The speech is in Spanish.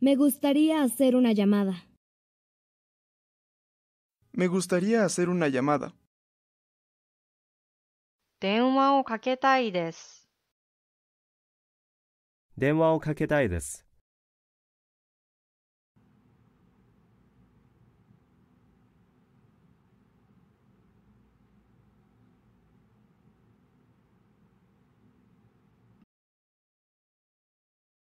Me gustaría hacer una llamada. Me gustaría hacer una llamada.